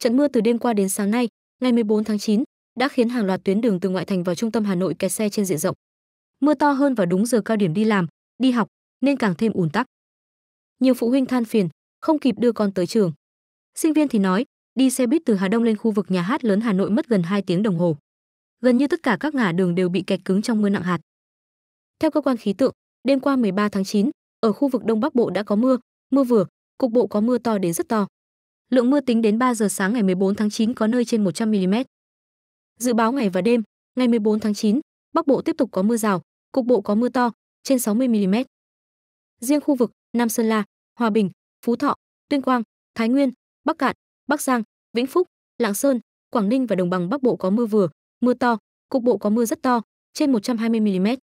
Trận mưa từ đêm qua đến sáng nay, ngày 14 tháng 9, đã khiến hàng loạt tuyến đường từ ngoại thành vào trung tâm Hà Nội kẹt xe trên diện rộng. Mưa to hơn vào đúng giờ cao điểm đi làm, đi học nên càng thêm ùn tắc. Nhiều phụ huynh than phiền, không kịp đưa con tới trường. Sinh viên thì nói, đi xe buýt từ Hà Đông lên khu vực nhà hát lớn Hà Nội mất gần 2 tiếng đồng hồ. Gần như tất cả các ngã đường đều bị kẹt cứng trong mưa nặng hạt. Theo cơ quan khí tượng, đêm qua 13 tháng 9, ở khu vực Đông Bắc Bộ đã có mưa, mưa vừa, cục bộ có mưa to đến rất to. Lượng mưa tính đến 3 giờ sáng ngày 14 tháng 9 có nơi trên 100 mm. Dự báo ngày và đêm, ngày 14 tháng 9, Bắc Bộ tiếp tục có mưa rào, cục bộ có mưa to, trên 60 mm. Riêng khu vực Nam Sơn La, Hòa Bình, Phú Thọ, Tuyên Quang, Thái Nguyên, Bắc Cạn, Bắc Giang, Vĩnh Phúc, Lạng Sơn, Quảng Ninh và đồng bằng Bắc Bộ có mưa vừa, mưa to, cục bộ có mưa rất to, trên 120 mm.